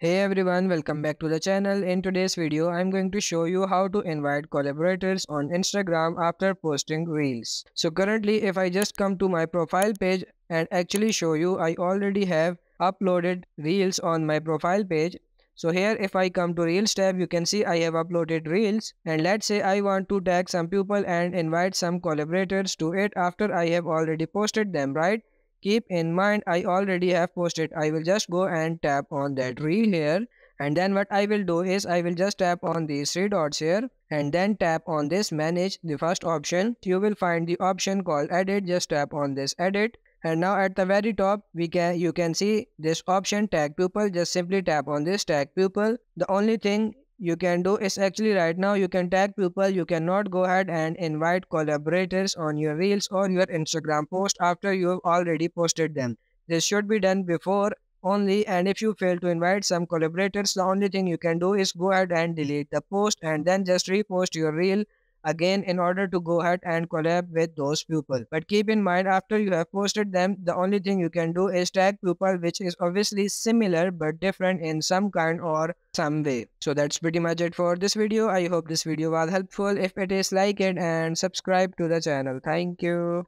Hey everyone, welcome back to the channel. In today's video, I'm going to show you how to invite collaborators on Instagram after posting Reels. So currently, if I just come to my profile page and actually show you, I already have uploaded Reels on my profile page. So here if I come to Reels tab, you can see I have uploaded Reels and let's say I want to tag some people and invite some collaborators to it after I have already posted them, right? Keep in mind, I already have posted. I will just go and tap on that reel here. And then what I will do is I will just tap on these three dots here and then tap on this manage the first option. You will find the option called edit. Just tap on this edit. And now at the very top, we can you can see this option tag people. Just simply tap on this tag people. The only thing you can do is actually right now you can tag people you cannot go ahead and invite collaborators on your reels or your instagram post after you have already posted them this should be done before only and if you fail to invite some collaborators the only thing you can do is go ahead and delete the post and then just repost your reel again in order to go ahead and collab with those people. But keep in mind after you have posted them, the only thing you can do is tag people which is obviously similar but different in some kind or some way. So that's pretty much it for this video. I hope this video was helpful. If it is like it and subscribe to the channel. Thank you.